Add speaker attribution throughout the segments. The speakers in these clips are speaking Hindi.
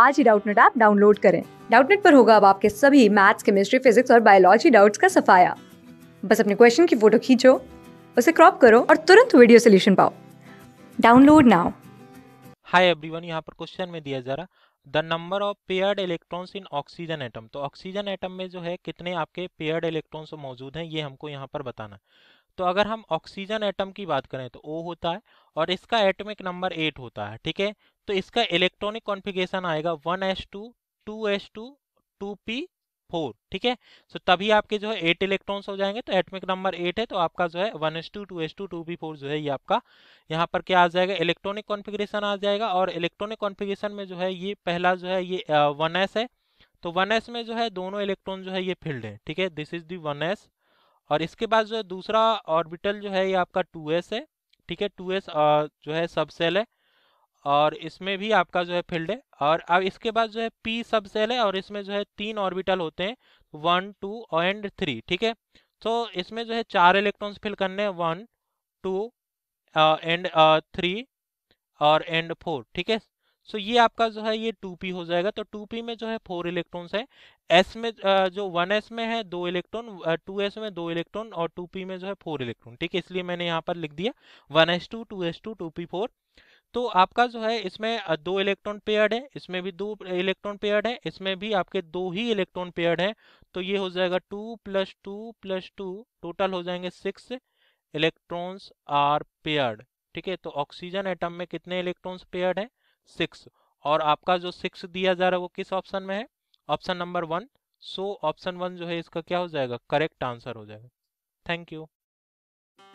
Speaker 1: आज ही डाउटनेट ऐप डाउनलोड करें डाउटनेट पर होगा अब आपके सभी मैथ्स केमिस्ट्री फिजिक्स और बायोलॉजी डाउट्स का सफाया बस अपने क्वेश्चन की फोटो खींचो उसे क्रॉप करो और तुरंत वीडियो सोल्यूशन पाओ डाउनलोड नाउ
Speaker 2: हाय एवरीवन यहाँ पर क्वेश्चन में दिया जा रहा the number of paired electrons in oxygen atom तो ऑक्सीजन एटम में जो है कितने आपके पेयर्ड इलेक्ट्रॉन्स मौजूद हैं ये हमको यहाँ पर बताना तो अगर हम ऑक्सीजन एटम की बात करें तो ओ होता है और इसका एटमिक नंबर एट होता है ठीक है तो इसका इलेक्ट्रॉनिक कॉन्फ़िगरेशन आएगा one S two two S two two P four ठीक है सो तभी आपके जो है एट इलेक्ट्रॉन्स हो जाएंगे तो एटमिक नंबर एट है तो आपका जो है one S two two S two two P four जो है ये आपका यहाँ पर क्या आ जाएगा इलेक्ट्रॉनिक कॉन्फ़िगरेशन आ जाएगा और इलेक्ट्रॉनिक कॉन्फ़िगरेशन में जो है ये पहला जो है ये वन uh, एस है तो वन एस में जो है दोनों इलेक्ट्रॉन जो है ये फील्ड है ठीक है this is the one S और इसके बाद जो है दूसरा ऑर्बिटल जो है ये आपका 2s है ठीक है 2s जो है सब सेल है और इसमें भी आपका जो है फील्ड है और अब इसके बाद जो है पी सब सेल है और इसमें जो है तीन ऑर्बिटल होते हैं वन टू एंड थ्री ठीक है तो इसमें जो है चार इलेक्ट्रॉन्स फिल करने हैं वन टू एंड थ्री और एंड फोर ठीक है सो ये आपका जो है ये टू पी हो जाएगा तो टू पी में जो है फोर इलेक्ट्रॉन्स है एस में जो वन एस में है दो इलेक्ट्रॉन टू एस में दो इलेक्ट्रॉन और टू पी में जो है फोर इलेक्ट्रॉन ठीक है इसलिए मैंने यहाँ पर लिख दिया one S two two S two two P four तो आपका जो है इसमें दो इलेक्ट्रॉन पेयर्ड है इसमें भी दो इलेक्ट्रॉन पेयर्ड है इसमें भी आपके दो ही इलेक्ट्रॉन पेयर्ड है तो ये हो जाएगा two plus two plus two total हो जाएंगे सिक्स इलेक्ट्रॉन्स आर पेयर्ड ठीक है तो ऑक्सीजन एटम में कितने इलेक्ट्रॉन्स पेयर्ड है सिक्स और आपका जो सिक्स दिया जा रहा है वो किस ऑप्शन में है option number one so option one जो है इसका क्या हो जाएगा करेक्ट आंसर हो जाएगा थैंक यू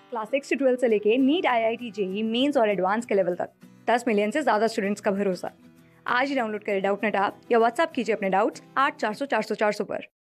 Speaker 1: क्लास सिक्स से ट्वेल्थ से लेके NEET I I T JEE mains और एडवांस के लेवल तक दस मिलियन से ज्यादा स्टूडेंट्स का भरोसा आज ही डाउनलोड करें डाउट नेट आप या व्हाट्सअप कीजिए अपने डाउट्स आठ चार सौ चार सौ चार सौ पर